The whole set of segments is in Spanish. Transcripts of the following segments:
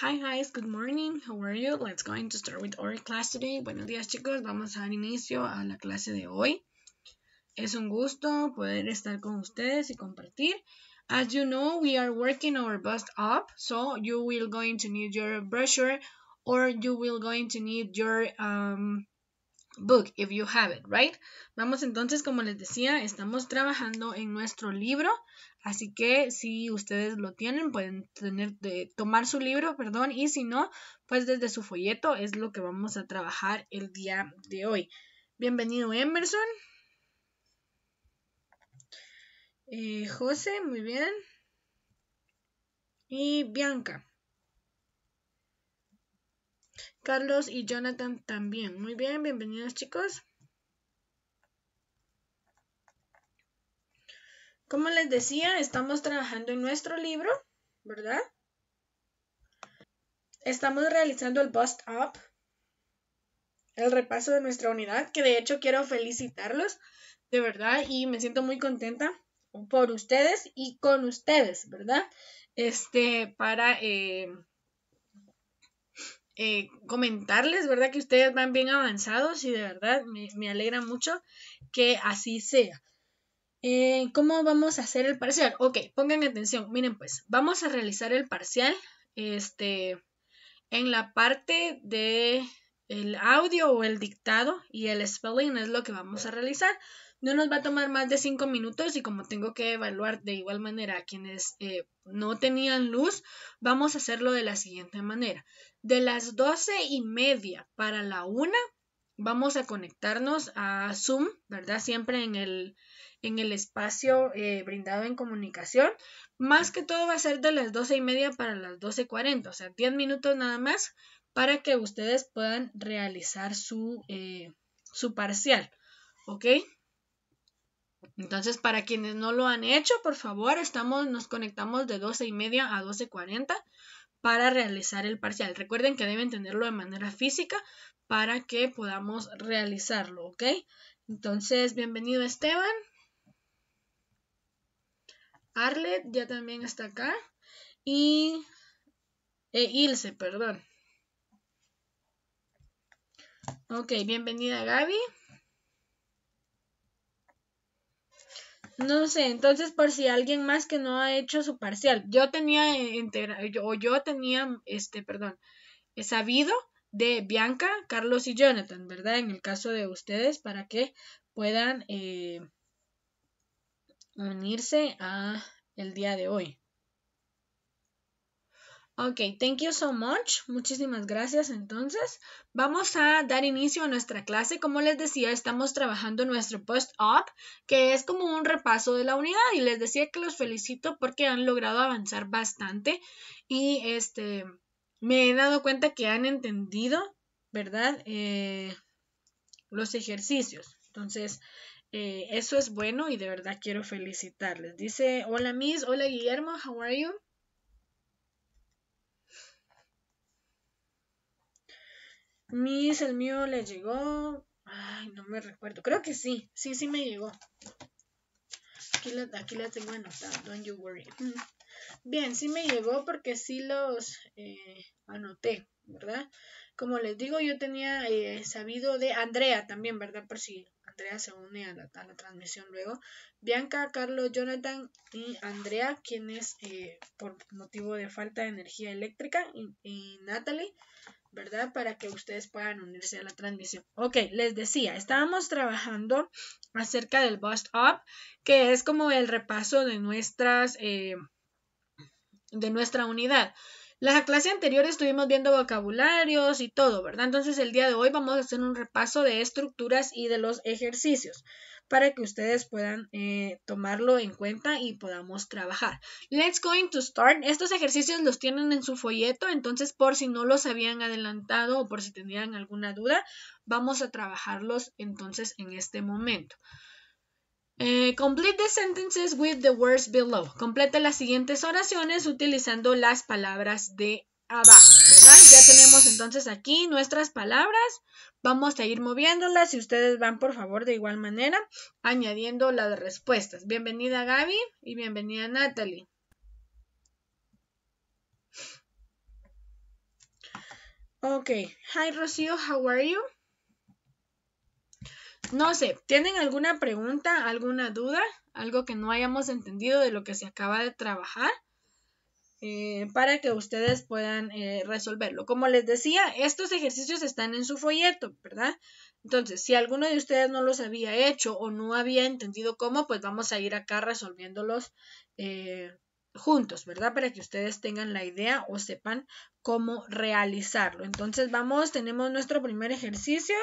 Hi guys, good morning, how are you? Let's going to start with our class today. Buenos días chicos, vamos a dar inicio a la clase de hoy. Es un gusto poder estar con ustedes y compartir. As you know, we are working our bust up, so you will going to need your brochure or you will going to need your um, book if you have it, right? Vamos entonces, como les decía, estamos trabajando en nuestro libro, así que si ustedes lo tienen, pueden tener de, tomar su libro, perdón, y si no, pues desde su folleto es lo que vamos a trabajar el día de hoy. Bienvenido Emerson. Eh, José, muy bien. Y Bianca. Carlos y Jonathan también. Muy bien, bienvenidos chicos. Como les decía, estamos trabajando en nuestro libro, ¿verdad? Estamos realizando el Bust Up, el repaso de nuestra unidad, que de hecho quiero felicitarlos, de verdad, y me siento muy contenta por ustedes y con ustedes, ¿verdad? Este, para eh, eh, comentarles, ¿verdad? Que ustedes van bien avanzados y de verdad me, alegra mucho que así sea. Eh, ¿Cómo vamos a hacer el parcial? Ok, pongan atención, miren pues, vamos a realizar el parcial este, en la parte de el audio o el dictado y el spelling es lo que vamos a realizar. No nos va a tomar más de 5 minutos y como tengo que evaluar de igual manera a quienes eh, no tenían luz, vamos a hacerlo de la siguiente manera. De las doce y media para la una vamos a conectarnos a Zoom, ¿verdad? Siempre en el, en el espacio eh, brindado en comunicación. Más que todo va a ser de las doce y media para las 12.40, o sea, 10 minutos nada más para que ustedes puedan realizar su, eh, su parcial, ¿ok? Entonces, para quienes no lo han hecho, por favor, estamos, nos conectamos de doce y media a 12.40 para realizar el parcial. Recuerden que deben tenerlo de manera física para que podamos realizarlo, ¿ok? Entonces, bienvenido Esteban. Arlet ya también está acá. Y e, Ilse, perdón. Ok, bienvenida Gaby. No sé, entonces por si alguien más que no ha hecho su parcial. Yo tenía e, o yo tenía este, perdón, sabido de Bianca, Carlos y Jonathan, ¿verdad? En el caso de ustedes, para que puedan eh, unirse a el día de hoy. Ok, thank you so much. Muchísimas gracias. Entonces, vamos a dar inicio a nuestra clase. Como les decía, estamos trabajando nuestro post-op, que es como un repaso de la unidad. Y les decía que los felicito porque han logrado avanzar bastante. Y este, me he dado cuenta que han entendido, ¿verdad? Eh, los ejercicios. Entonces, eh, eso es bueno y de verdad quiero felicitarles. Dice, hola Miss, hola Guillermo, how are you? Mis, el mío le llegó. Ay, no me recuerdo. Creo que sí. Sí, sí me llegó. Aquí la, tengo anotada. Don't you worry. Mm. Bien, sí me llegó porque sí los eh, anoté, ¿verdad? Como les digo, yo tenía eh, sabido de Andrea también, ¿verdad? Por si Andrea se une a la, transmisión luego. Bianca, Carlos, Jonathan y Andrea, quienes eh, por motivo de falta de energía eléctrica, y Natalie, ¿verdad? Para que ustedes puedan unirse a la transmisión. Ok, les decía, estábamos trabajando acerca del bust up, que es como el repaso de nuestras, eh, de nuestra unidad. La clase anterior estuvimos viendo vocabularios y todo, ¿verdad? Entonces el día de hoy vamos a hacer un repaso de estructuras y de los ejercicios para que ustedes puedan eh, tomarlo en cuenta y podamos trabajar. Let's go to start. Estos ejercicios los tienen en su folleto, entonces por si no los habían adelantado o por si tenían alguna duda, vamos a trabajarlos entonces en este momento. Eh, complete the sentences with the words below. Complete las siguientes oraciones utilizando las palabras de abajo, ah, ¿verdad? Ya tenemos entonces aquí nuestras palabras. Vamos a ir moviéndolas y ustedes van, por favor, de igual manera, añadiendo las respuestas. Bienvenida Gaby y bienvenida Natalie. Ok. Hi, Rocío. How are you? No sé, ¿tienen alguna pregunta, alguna duda, algo que no hayamos entendido de lo que se acaba de trabajar? Eh, para que ustedes puedan eh, resolverlo. Como les decía, estos ejercicios están en su folleto, ¿verdad? Entonces, si alguno de ustedes no los había hecho o no había entendido cómo, pues vamos a ir acá resolviéndolos eh, juntos, ¿verdad? Para que ustedes tengan la idea o sepan cómo realizarlo. Entonces, vamos, tenemos nuestro primer ejercicio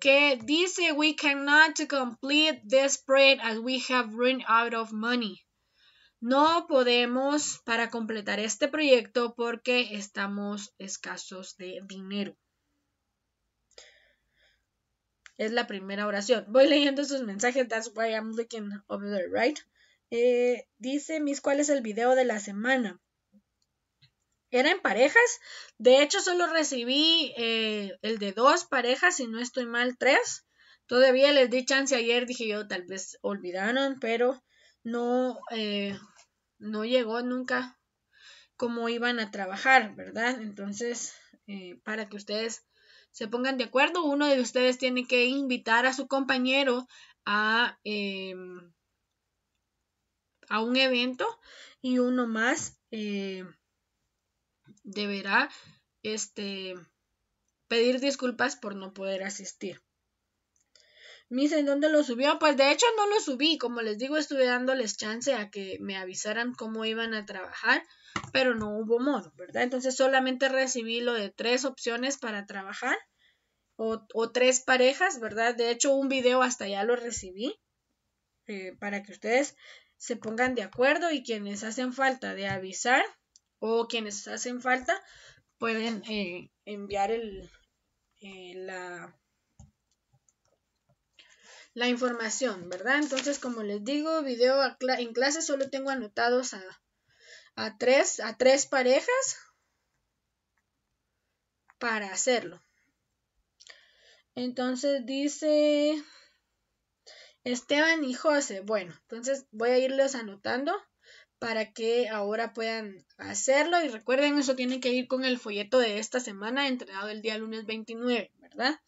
que dice, we cannot complete this spread as we have run out of money. No podemos para completar este proyecto porque estamos escasos de dinero. Es la primera oración. Voy leyendo sus mensajes. That's why I'm looking over there, right? Eh, dice, mis, ¿cuál es el video de la semana? Era en parejas. De hecho, solo recibí eh, el de dos parejas, si no estoy mal, tres. Todavía les di chance ayer, dije yo, tal vez olvidaron, pero no, eh, no llegó nunca como iban a trabajar, ¿verdad? Entonces, eh, para que ustedes se pongan de acuerdo, uno de ustedes tiene que invitar a su compañero a, eh, a un evento y uno más eh, deberá este, pedir disculpas por no poder asistir. Me dicen dónde lo subió. Pues de hecho no lo subí. Como les digo, estuve dándoles chance a que me avisaran cómo iban a trabajar. Pero no hubo modo, ¿verdad? Entonces solamente recibí lo de tres opciones para trabajar. O, tres parejas, ¿verdad? De hecho, un video hasta ya lo recibí. Eh, para que ustedes se pongan de acuerdo y quienes hacen falta de avisar o quienes hacen falta pueden eh, enviar el, eh, la, la información, ¿verdad? Entonces, como les digo, video en clase solo tengo anotados a, tres, a tres parejas para hacerlo. Entonces dice Esteban y José. Bueno, entonces voy a irlos anotando para que ahora puedan hacerlo. Y recuerden, eso tiene que ir con el folleto de esta semana Entrenado el día lunes 29, ¿verdad?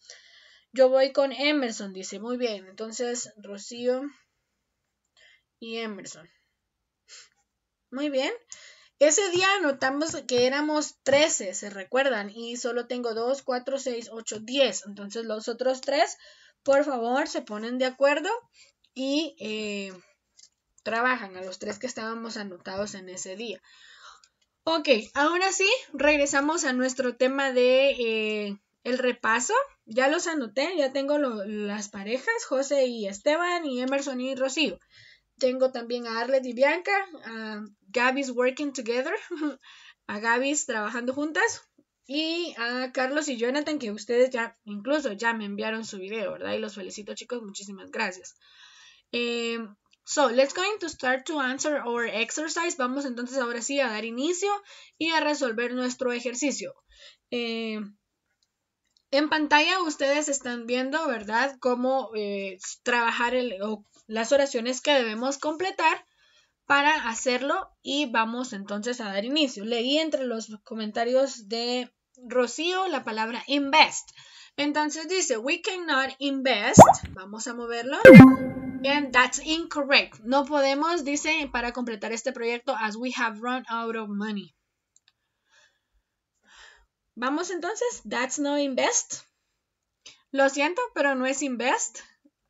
Yo voy con Emerson, dice. Muy bien. Entonces, Rocío y Emerson. Muy bien. Ese día anotamos que éramos 13, ¿se recuerdan? Y solo tengo 2, 4, 6, 8, 10. Entonces los otros tres, por favor, se ponen de acuerdo y eh, trabajan a los tres que estábamos anotados en ese día. Ok, ahora sí, regresamos a nuestro tema de eh, el repaso ya los anoté, ya tengo las parejas, José y Esteban y Emerson y Rocío. Tengo también a Arlet y Bianca, a Gabby's Working Together, a Gabby's trabajando juntas y a Carlos y Jonathan que ustedes ya incluso ya me enviaron su video, ¿verdad? Y los felicito chicos, muchísimas gracias. Em, so, let's going to start to answer our exercise. Vamos entonces ahora sí a dar inicio y a resolver nuestro ejercicio. Em, en pantalla ustedes están viendo, ¿verdad?, cómo eh, trabajar las oraciones que debemos completar para hacerlo y vamos entonces a dar inicio. Leí entre los comentarios de Rocío la palabra invest. Entonces dice, we cannot invest. Vamos a moverlo. And that's incorrect. No podemos, dice, para completar este proyecto, as we have run out of money. Vamos entonces, that's no invest. Lo siento, pero no es invest.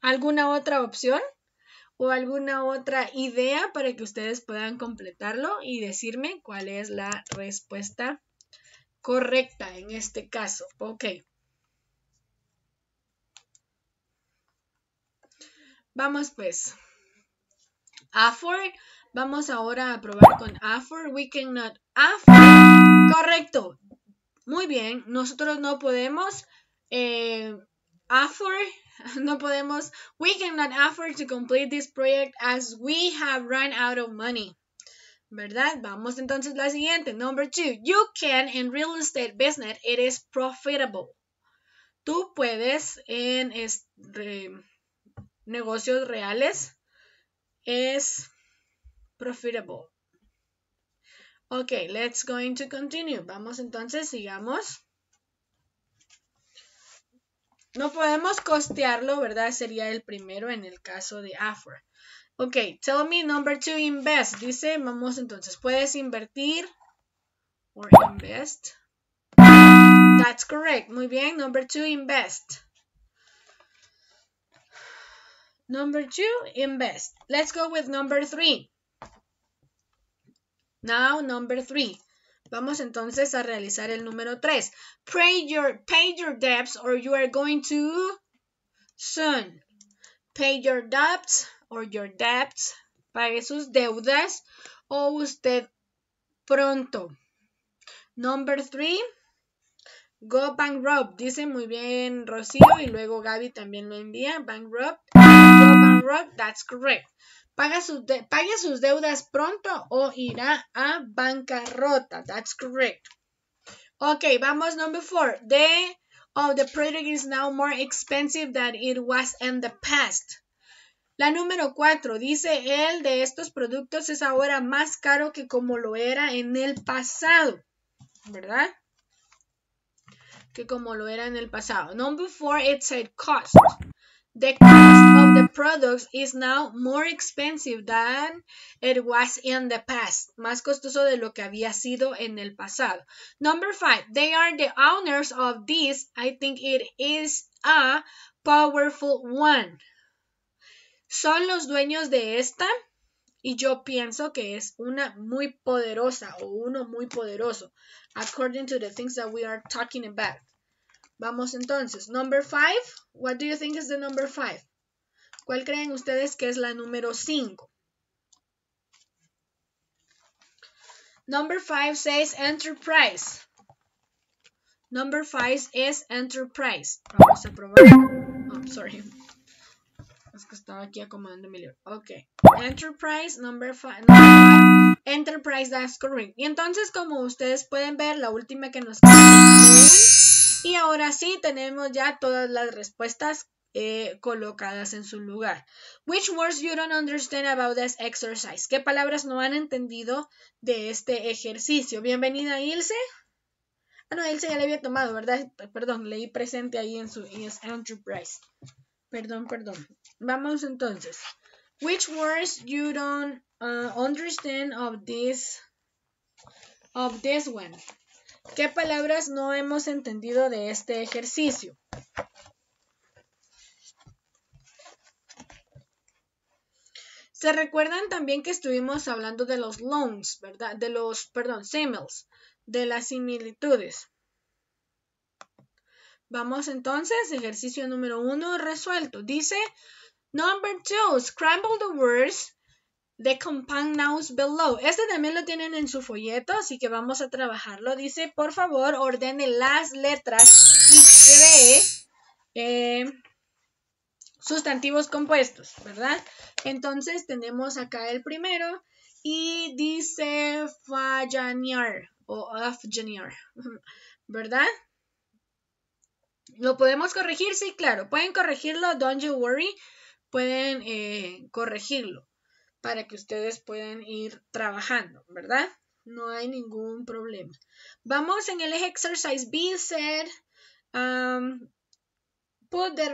¿Alguna otra opción o alguna otra idea para que ustedes puedan completarlo y decirme cuál es la respuesta correcta en este caso? Ok. Vamos pues. Afford. Vamos ahora a probar con afford. We cannot afford. Correcto muy bien, nosotros no podemos eh, afford, no podemos, we cannot afford to complete this project as we have run out of money. ¿Verdad? Vamos entonces a la siguiente. Number two, you can in real estate business, it is profitable. Tú puedes en negocios reales, es profitable. Ok, let's go to continue. Vamos entonces, sigamos. No podemos costearlo, ¿verdad? Sería el primero en el caso de Afra. Ok, tell me number two, invest. Dice, vamos entonces, puedes invertir or invest. That's correct. Muy bien, number two, invest. Number two, invest. Let's go with number three. Now, number three. Vamos entonces a realizar el número tres, Pay your, pay your debts or you are going to soon. Pay your debts or your debts. Pague sus deudas o usted pronto. Number three, Go bankrupt. Dice muy bien Rocío y luego Gaby también lo envía. Bankrupt. Go bankrupt. That's correct. Paga sus pague sus deudas pronto o irá a bancarrota. That's correct. Ok, vamos number four. The of oh, the product is now more expensive than it was in the past. La número cuatro dice el de estos productos es ahora más caro que como lo era en el pasado, ¿verdad? Que como lo era en el pasado. Number four, it said cost. The cost of the products is now more expensive than it was in the past. Más costoso de lo que había sido en el pasado. Number five. They are the owners of this. I think it is a powerful one. Son los dueños de esta. Y yo pienso que es una muy poderosa o uno muy poderoso. According to the things that we are talking about. Vamos entonces. Number five, What do you think is the number five? ¿Cuál creen ustedes que es la número 5? Number five says enterprise. Number five is enterprise. Vamos a probar. Oh, sorry. Es que estaba aquí acomodando mi libro. Ok. Enterprise, number five. Enterprise, that's correct. Y entonces, como ustedes pueden ver, la última que nos y ahora sí tenemos ya todas las respuestas eh, colocadas en su lugar. Which words you don't understand about this exercise? ¿Qué palabras no han entendido de este ejercicio? Bienvenida Ilse. Ah, no, Ilse ya le había tomado, ¿verdad? Perdón, leí presente ahí en su enterprise. Perdón, perdón. Vamos entonces. Which words you don't uh, understand of this of this one? ¿Qué palabras no hemos entendido de este ejercicio? Se recuerdan también que estuvimos hablando de los loans, ¿verdad? De los, perdón, similes, de las similitudes. Vamos entonces, ejercicio número uno resuelto. Dice, number two, scramble the words The Compound Nouns Below. Este también lo tienen en su folleto, así que vamos a trabajarlo. Dice, por favor, ordene las letras y cree eh, sustantivos compuestos, ¿verdad? Entonces tenemos acá el primero y dice Fajaniar o Afjaniar, ¿verdad? ¿Lo podemos corregir? Sí, claro. Pueden corregirlo, don't you worry. Pueden eh, corregirlo para que ustedes puedan ir trabajando, ¿verdad? No hay ningún problema. Vamos en el exercise B, said, um, put the,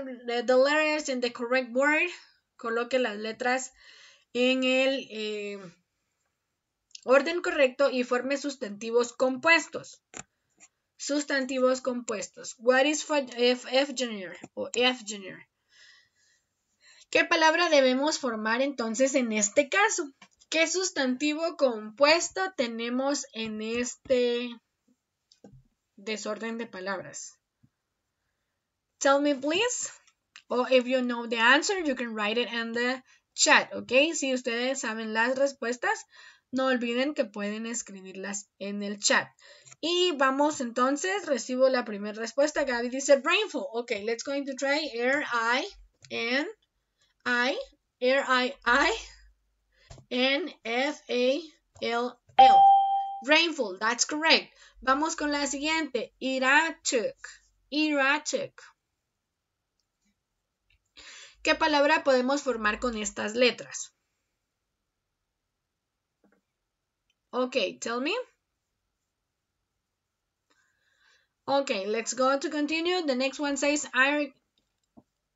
letters in the correct word, coloque las letras en el eh, orden correcto y forme sustantivos compuestos. Sustantivos compuestos. What is f F, o junior? ¿Qué palabra debemos formar entonces en este caso? ¿Qué sustantivo compuesto tenemos en este desorden de palabras? Tell me please. Or if you know the answer, you can write it in the chat, ¿ok? Si ustedes saben las respuestas, no olviden que pueden escribirlas en el chat. Y vamos entonces, recibo la primera respuesta. Gaby dice rainfall. Ok, let's going to try air, i and... I, R I I N F A L L. Rainfall, that's correct. Vamos con la siguiente. Erratic. Erratic. ¿Qué palabra podemos formar con estas letras? Ok, tell me. Ok, let's go to continue. The next one says I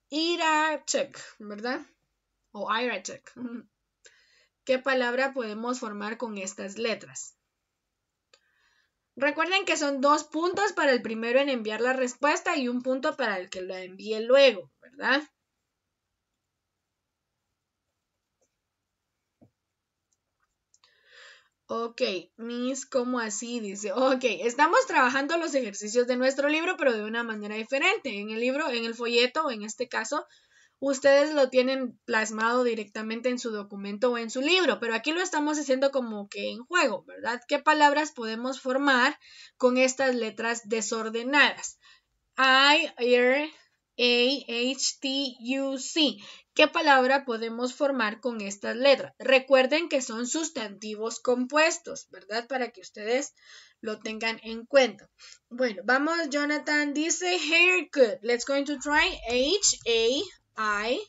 Irachek, ¿verdad? O Irachek. ¿Qué palabra podemos formar con estas letras? Recuerden que son dos puntos para el primero en enviar la respuesta y un punto para el que la envíe luego, ¿verdad? Ok, Miss, ¿cómo así? Dice, ok, estamos trabajando los ejercicios de nuestro libro, pero de una manera diferente. En el libro, en el folleto, en este caso, ustedes lo tienen plasmado directamente en su documento o en su libro, pero aquí lo estamos haciendo como que en juego, ¿verdad? ¿Qué palabras podemos formar con estas letras desordenadas? I, R, A, H, T, U, C. ¿Qué palabra podemos formar con estas letras? Recuerden que son sustantivos compuestos, ¿verdad? Para que ustedes lo tengan en cuenta. Bueno, vamos, Jonathan dice haircut. Let's go to try H A I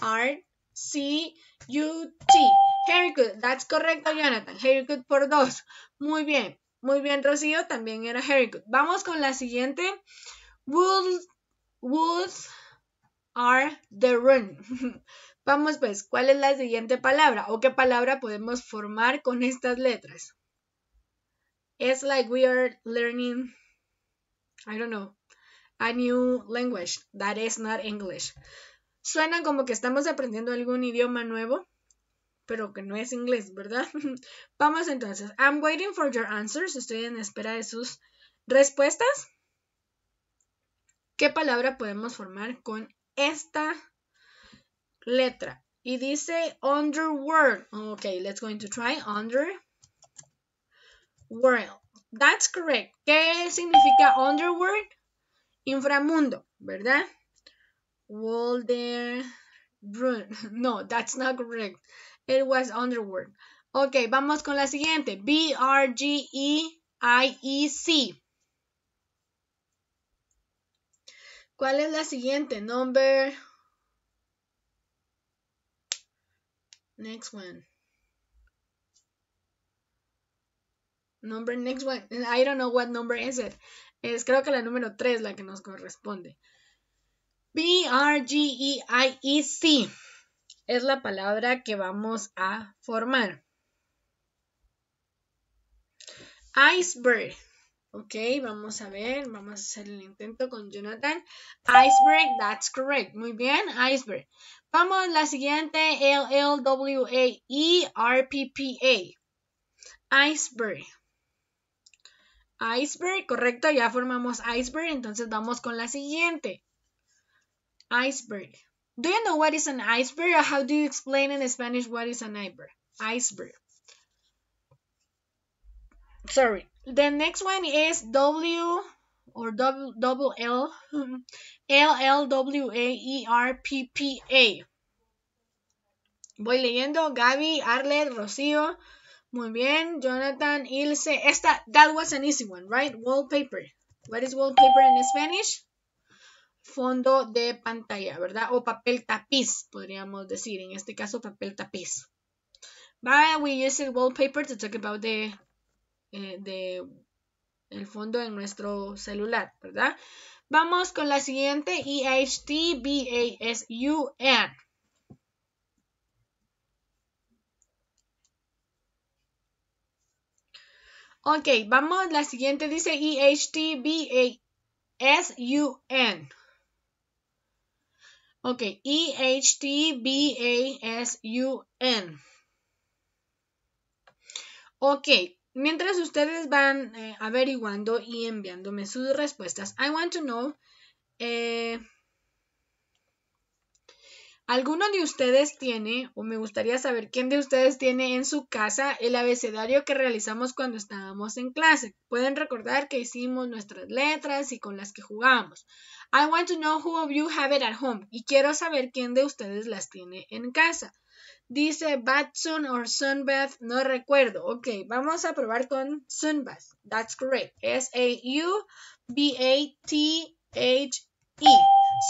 R C U T. Haircut. That's correcto, Jonathan. Haircut por dos. Muy bien. Muy bien, Rocío. También era haircut. Vamos con la siguiente. Wood, Woods are the run. Vamos pues, ¿cuál es la siguiente palabra o qué palabra podemos formar con estas letras? It's like we are learning, I don't know, a new language that is not English. Suena como que estamos aprendiendo algún idioma nuevo, pero que no es inglés, ¿verdad? Vamos entonces. I'm waiting for your answers. Estoy en espera de sus respuestas. ¿Qué palabra podemos formar con esta letra. Y dice underworld. ok, let's going to try underworld. That's correct. ¿Qué significa underworld? Inframundo, ¿verdad? Walder No, that's not correct. It was underworld. Ok, vamos con la siguiente. B-R-G-E-I-E-C. ¿Cuál es la siguiente? Number. Next one. Number next one. I don't know what number is it. Es creo que la número 3 la que nos corresponde. B-R-G-E-I-E-C es la palabra que vamos a formar. Iceberg. Ok, vamos a ver, vamos a hacer el intento con Jonathan. Iceberg, that's correct. Muy bien, iceberg. Vamos a la siguiente, L-L-W-A-E-R-P-P-A. E, iceberg. Iceberg, correcto, ya formamos iceberg, entonces vamos con la siguiente. Iceberg. Do you know what is an iceberg how do you explain in Spanish what is an iceberg? Iceberg. Sorry, The next one is W or double L L L W A E R P P A. Voy leyendo Gaby, Arlet, Rocío. Muy bien, Jonathan, Ilse. Esta, that was an easy one, right? Wallpaper. What is wallpaper in Spanish? Fondo de pantalla, ¿verdad? O papel tapiz, podríamos decir. En este caso, papel tapiz. But we use wallpaper to talk about the Eh, de el fondo en nuestro celular, ¿verdad? Vamos con la siguiente, E H T B A S U N. Ok, vamos, la siguiente dice E H T B A S U N. Ok, E H T B A S U N. Ok, Mientras ustedes van eh, averiguando y enviándome sus respuestas, I want to know. Eh, ¿Alguno de ustedes tiene, o me gustaría saber quién de ustedes tiene en su casa el abecedario que realizamos cuando estábamos en clase? Pueden recordar que hicimos nuestras letras y con las que jugábamos. I want to know who of you have it at home. Y quiero saber quién de ustedes las tiene en casa. Dice Batsun or Sunbath, no recuerdo. Ok, vamos a probar con Sunbath. That's correct. S-A-U-B-A-T-H-E.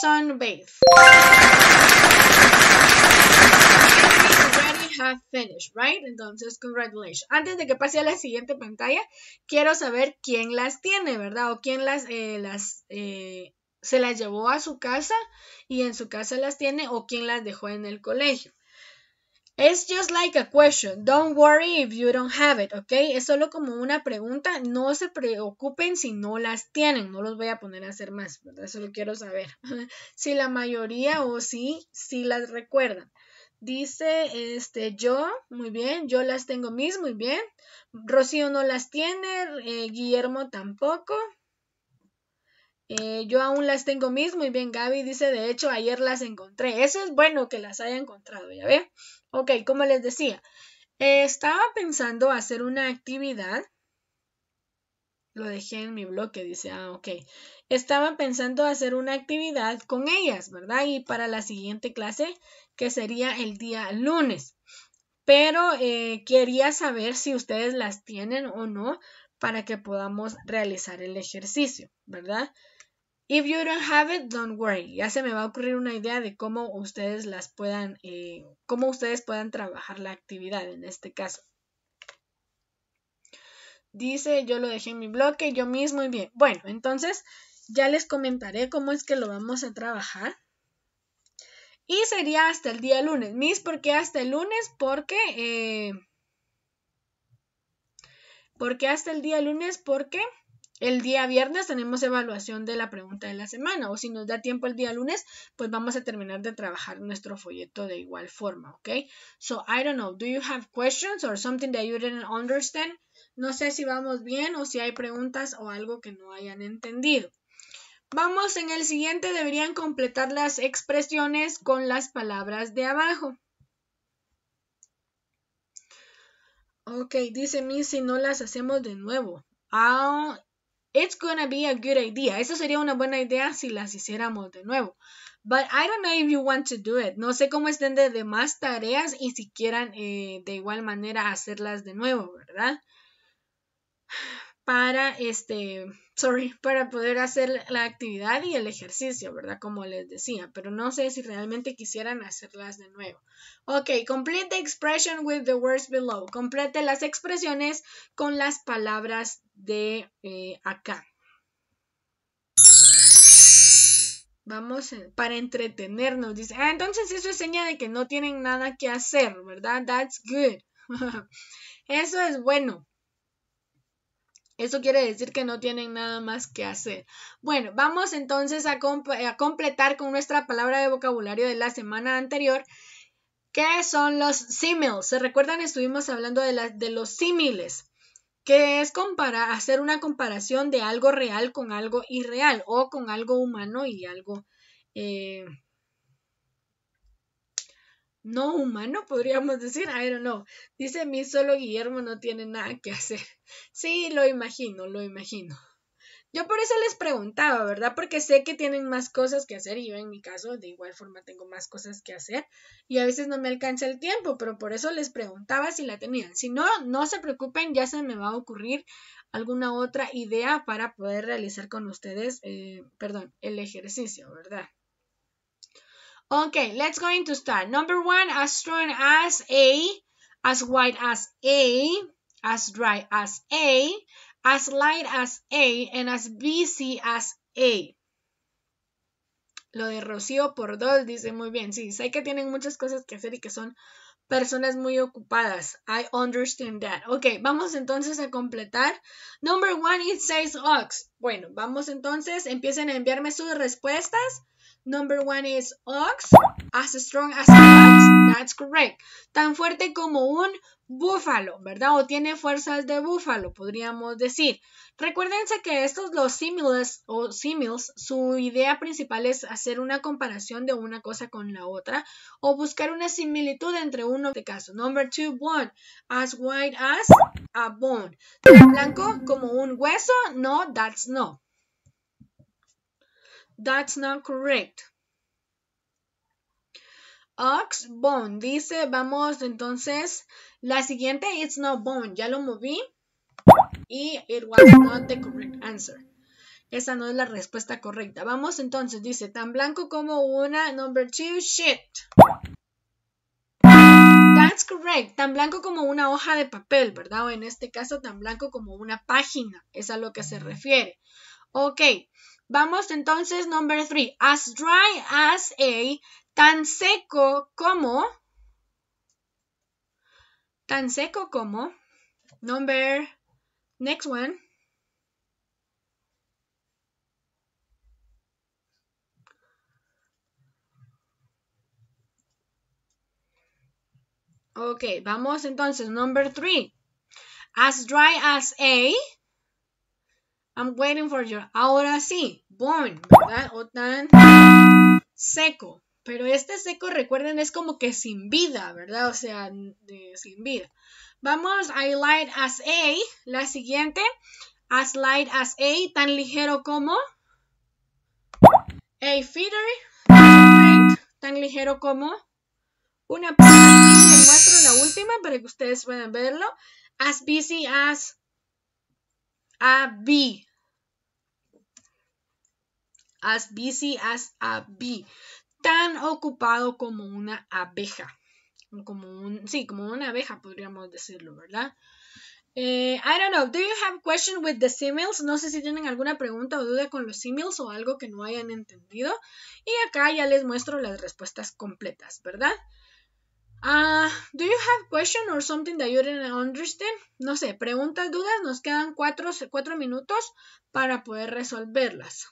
Sunbath. Already have finished, right? Entonces, congratulations. Antes de que pase a la siguiente pantalla, quiero saber quién las tiene, ¿verdad? O quién las, eh, las eh, se las llevó a su casa y en su casa las tiene o quién las dejó en el colegio. It's just like a question. Don't worry if you don't have it, ¿ok? Es solo como una pregunta. No se preocupen si no las tienen. No los voy a poner a hacer más, ¿verdad? Solo quiero saber si la mayoría o si, si las recuerdan. Dice, este, yo, muy bien, yo las tengo mis, muy bien. Rocío no las tiene, eh, Guillermo tampoco. Eh, yo aún las tengo mis, muy bien, Gaby dice, de hecho, ayer las encontré. Eso es bueno que las haya encontrado, ya ve. Ok, como les decía, eh, estaba pensando hacer una actividad. Lo dejé en mi bloque, dice, ah, ok. Estaba pensando hacer una actividad con ellas, ¿verdad? Y para la siguiente clase, que sería el día lunes. Pero eh, quería saber si ustedes las tienen o no para que podamos realizar el ejercicio, ¿verdad? If you don't have it, don't worry. Ya se me va a ocurrir una idea de cómo ustedes las puedan, eh, cómo ustedes puedan trabajar la actividad en este caso. Dice, yo lo dejé en mi bloque, yo mismo y bien. Bueno, entonces ya les comentaré cómo es que lo vamos a trabajar. Y sería hasta el día lunes. Mis, ¿por qué hasta el lunes? Porque... Eh, ¿Por qué hasta el día lunes? Porque... El día viernes tenemos evaluación de la pregunta de la semana o si nos da tiempo el día lunes, pues vamos a terminar de trabajar nuestro folleto de igual forma, ¿ok? So, I don't know, do you have questions or something that you didn't understand? No sé si vamos bien o si hay preguntas o algo que no hayan entendido. Vamos en el siguiente, deberían completar las expresiones con las palabras de abajo. Ok, dice si no las hacemos de nuevo. Ah, It's gonna be a good idea. Eso sería una buena idea si las hiciéramos de nuevo. But I don't know if you want to do it. No sé cómo estén de demás tareas y si quieran eh, de igual manera hacerlas de nuevo, ¿verdad? para este, sorry, para poder hacer la actividad y el ejercicio, ¿verdad? Como les decía, pero no sé si realmente quisieran hacerlas de nuevo. Ok, complete the expression with the words below. Complete las expresiones con las palabras de eh, acá. Vamos para entretenernos. Dice, ah, entonces eso es señal de que no tienen nada que hacer, ¿verdad? That's good. eso es bueno. Eso quiere decir que no tienen nada más que hacer. Bueno, vamos entonces a, completar con nuestra palabra de vocabulario de la semana anterior. ¿Qué son los símiles? ¿Se recuerdan? Estuvimos hablando de, los símiles, que es comparar, hacer una comparación de algo real con algo irreal o con algo humano y algo eh, no humano, podríamos decir, I don't know. Dice mi solo Guillermo no tiene nada que hacer. Sí, lo imagino, lo imagino. Yo por eso les preguntaba, ¿verdad? Porque sé que tienen más cosas que hacer y yo en mi caso de igual forma tengo más cosas que hacer y a veces no me alcanza el tiempo, pero por eso les preguntaba si la tenían. Si no, no se preocupen, ya se me va a ocurrir alguna otra idea para poder realizar con ustedes, eh, perdón, el ejercicio, ¿verdad? Okay, let's go into start. Number one, as strong as A, as white as A, as dry as A, as light as A, and as busy as A. Lo de Rocío por dos dice muy bien. Sí, sé que tienen muchas cosas que hacer y que son personas muy ocupadas. I understand that. Ok, vamos entonces a completar. Number one, it says ox. Bueno, vamos entonces, empiecen a enviarme sus respuestas. Number one is ox, as strong as a ox. That's correct. Tan fuerte como un búfalo, ¿verdad? O tiene fuerzas de búfalo, podríamos decir. Recuérdense que estos, los similes, o su idea principal es hacer una comparación de una cosa con la otra o buscar una similitud entre uno de este caso. Number two, one, As white as a bone. Tan blanco como un hueso. No, that's no. That's not correct. Ox bone. Dice, vamos entonces, la siguiente, it's not bone. Ya lo moví. Y it was not the correct answer. Esa no es la respuesta correcta. Vamos entonces, dice, tan blanco como una, number two, shit. That's correct. Tan blanco como una hoja de papel, ¿verdad? O en este caso, tan blanco como una página. Es a lo que se refiere. Ok, Vamos entonces, number three. As dry as a, tan seco como, tan seco como. Number, next one. Ok, vamos entonces, number three. As dry as a, I'm waiting for your. Ahora sí, born, ¿verdad? O tan seco. Pero este seco, recuerden, es como que sin vida, ¿verdad? O sea, sin vida. Vamos a light as A, la siguiente. As light as A, tan ligero como. A feeder, tan ligero como. Una les muestro la última para que ustedes puedan verlo. As busy as a B, as busy as a bee, tan ocupado como una abeja, como un, sí, como una abeja podríamos decirlo, ¿verdad? Eh, I don't know, do you have question with the similes? No sé si tienen alguna pregunta o duda con los similes o algo que no hayan entendido. Y acá ya les muestro las respuestas completas, ¿verdad? Uh, do you have question or something that you didn't understand? No sé, preguntas, dudas, nos quedan cuatro, cuatro minutos para poder resolverlas.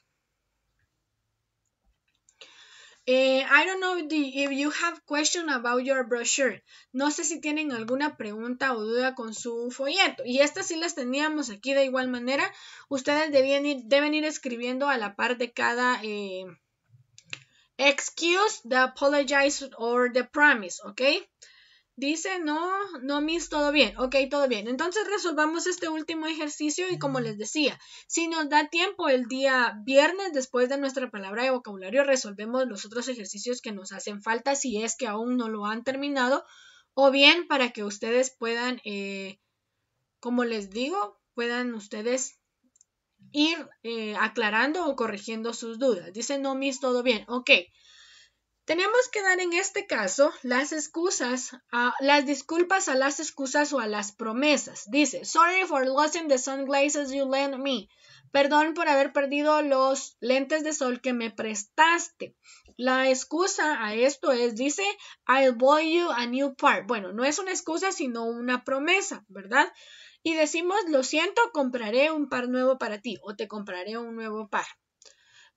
Eh, I don't know if you have question about your brochure. No sé si tienen alguna pregunta o duda con su folleto. Y estas sí las teníamos aquí de igual manera. Ustedes deben ir, escribiendo a la par de cada eh, excuse, the apologize or the promise, ¿ok? Dice, no, no, mis, todo bien. Ok, todo bien. Entonces resolvamos este último ejercicio y como les decía, si nos da tiempo el día viernes después de nuestra palabra de vocabulario, resolvemos los otros ejercicios que nos hacen falta si es que aún no lo han terminado o bien para que ustedes puedan, eh, como les digo, puedan ustedes ir eh, aclarando o corrigiendo sus dudas. Dice, no, mis, todo bien. Ok. Tenemos que dar en este caso las excusas, a, las disculpas a las excusas o a las promesas. Dice, sorry for losing the sunglasses you lent me. Perdón por haber perdido los lentes de sol que me prestaste. La excusa a esto es, dice, I'll buy you a new pair. Bueno, no es una excusa, sino una promesa, ¿verdad? Y decimos, lo siento, compraré un par nuevo para ti o te compraré un nuevo par.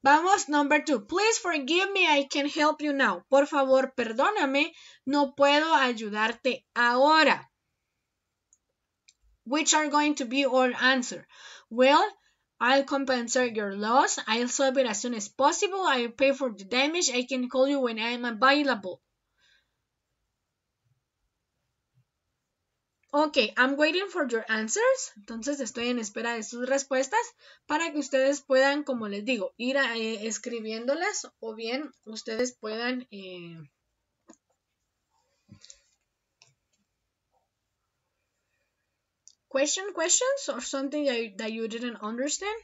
Vamos, number two. Please forgive me, I can help you now. Por favor, perdóname, no puedo ayudarte ahora. Which are going to be our answer? Well, I'll compensate your loss. I'll solve it as soon as possible. I'll pay for the damage. I can call you when I'm available. Ok, I'm waiting for your answers. Entonces estoy en espera de sus respuestas para que ustedes puedan, como les digo, ir eh, escribiéndolas o bien ustedes puedan... Eh, question questions or something that you didn't understand.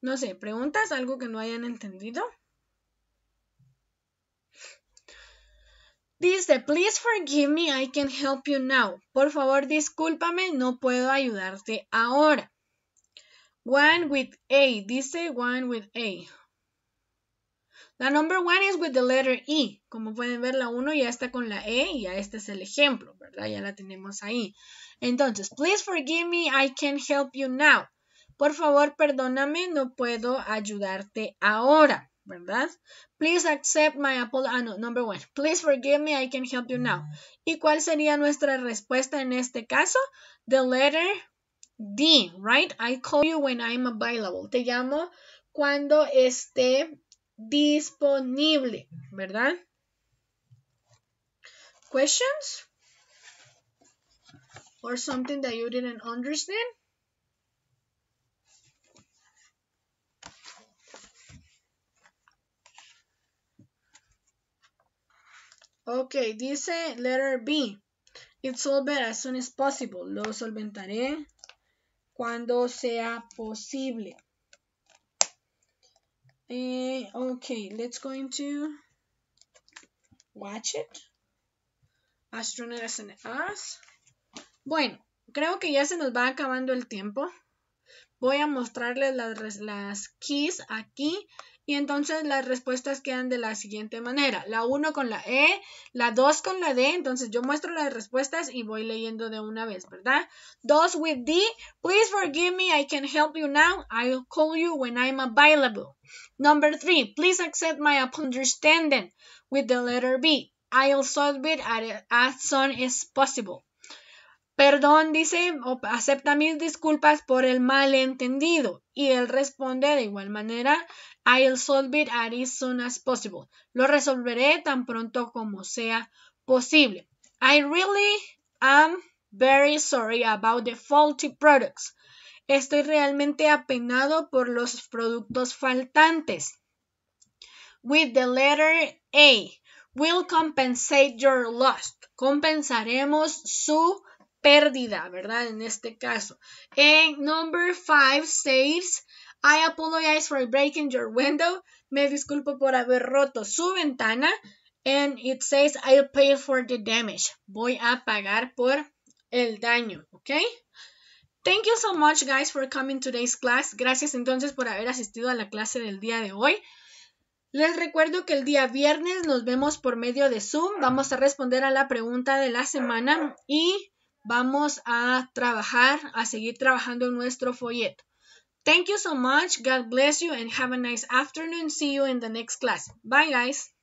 No sé, preguntas, algo que no hayan entendido. Dice, please forgive me, I can help you now. Por favor, discúlpame, no puedo ayudarte ahora. One with A. Dice one with A. La number one is with the letter E. Como pueden ver, la 1 ya está con la E y ya este es el ejemplo, ¿verdad? Ya la tenemos ahí. Entonces, please forgive me, I can help you now. Por favor, perdóname, no puedo ayudarte ahora. ¿verdad? Please accept my apology. Ah, no, number one. Please forgive me, I can help you now. ¿Y cuál sería nuestra respuesta en este caso? The letter D, right? I call you when I'm available. Te llamo cuando esté disponible, ¿verdad? Questions? Or something that you didn't understand? Ok, dice letter B. It's all better as soon as possible. Lo solventaré cuando sea posible. Eh, ok, let's go into... watch it. Astronaut and us. Bueno, creo que ya se nos va acabando el tiempo. Voy a mostrarles las, las keys aquí y entonces las respuestas quedan de la siguiente manera. La 1 con la E, la 2 con la D. Entonces yo muestro las respuestas y voy leyendo de una vez, ¿verdad? 2 with D. Please forgive me. I can help you now. I'll call you when I'm available. Number 3. Please accept my understanding with the letter B. I'll solve it as soon as possible. Perdón, dice, acepta mis disculpas por el malentendido. Y él responde de igual manera, I'll solve it as soon as possible. Lo resolveré tan pronto como sea posible. I really am very sorry about the faulty products. Estoy realmente apenado por los productos faltantes. With the letter A, we'll compensate your loss. Compensaremos su pérdida, ¿verdad? En este caso. En number five says, I apologize for breaking your window. Me disculpo por haber roto su ventana. And it says, I'll pay for the damage. Voy a pagar por el daño, ¿ok? Thank you so much, guys, for coming today's class. Gracias entonces por haber asistido a la clase del día de hoy. Les recuerdo que el día viernes nos vemos por medio de Zoom. Vamos a responder a la pregunta de la semana y vamos a trabajar, a seguir trabajando en nuestro folleto. Thank you so much. God bless you and have a nice afternoon. See you in the next class. Bye, guys.